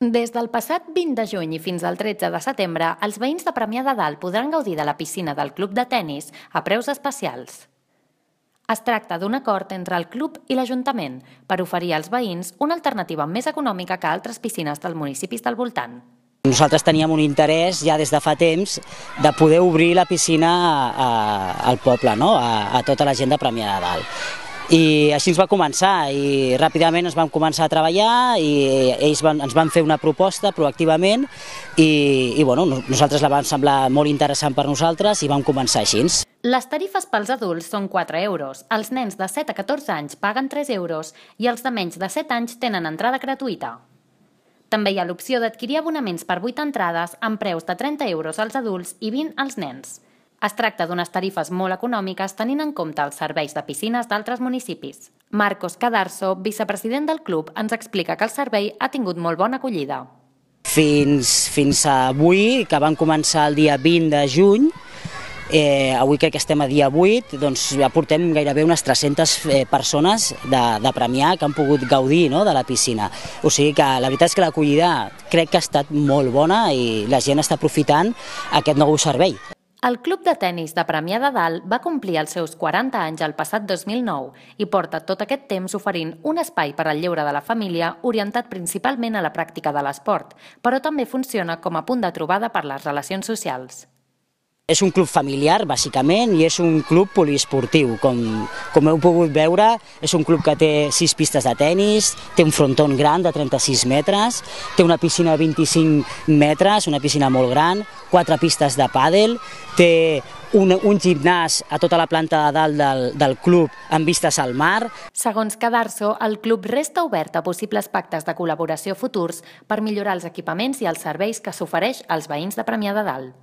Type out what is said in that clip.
Des del passat 20 de juny i fins al 13 de setembre, els veïns de Premià de Dalt podran gaudir de la piscina del club de tennis a preus especials. Es tracta d'un acord entre el club i l'Ajuntament per oferir als veïns una alternativa més econòmica que altres piscines dels municipis del voltant. Nosaltres teníem un interès ja des de fa temps de poder obrir la piscina a, a, al poble, no? a, a tota la gent de Premià de Dalt. I així ens va començar i ràpidament ens vam començar a treballar i ells van, ens van fer una proposta proactivament i, i bueno, nosaltres la vam semblar molt interessant per nosaltres i vam començar així. Les tarifes pels adults són 4 euros, els nens de 7 a 14 anys paguen 3 euros i els de menys de 7 anys tenen entrada gratuïta. També hi ha l'opció d'adquirir abonaments per 8 entrades amb preus de 30 euros als adults i 20 als nens. Es tracta d'unes tarifes molt econòmiques tenint en compte els serveis de piscines d'altres municipis. Marcos Cadarso, vicepresident del club, ens explica que el servei ha tingut molt bona acollida. Fins, fins avui, que van començar el dia 20 de juny, Eh, avui crec que estem a dia 8, doncs ja portem gairebé unes 300 eh, persones de, de Premià que han pogut gaudir no, de la piscina. O sigui que la veritat és que l'acollida crec que ha estat molt bona i la gent està aprofitant aquest nou servei. El Club de Tennis de Premià de Dalt va complir els seus 40 anys el passat 2009 i porta tot aquest temps oferint un espai per al lleure de la família orientat principalment a la pràctica de l'esport, però també funciona com a punt de trobada per les relacions socials. És un club familiar, bàsicament, i és un club poliesportiu. Com, com heu pogut veure, és un club que té sis pistes de tennis, té un fronton gran de 36 metres, té una piscina de 25 metres, una piscina molt gran, quatre pistes de pàdel, té un, un gimnàs a tota la planta de dalt del, del club amb vistes al mar. Segons Cadarso, el club resta obert a possibles pactes de col·laboració futurs per millorar els equipaments i els serveis que s'ofereix als veïns de Premià de Dalt.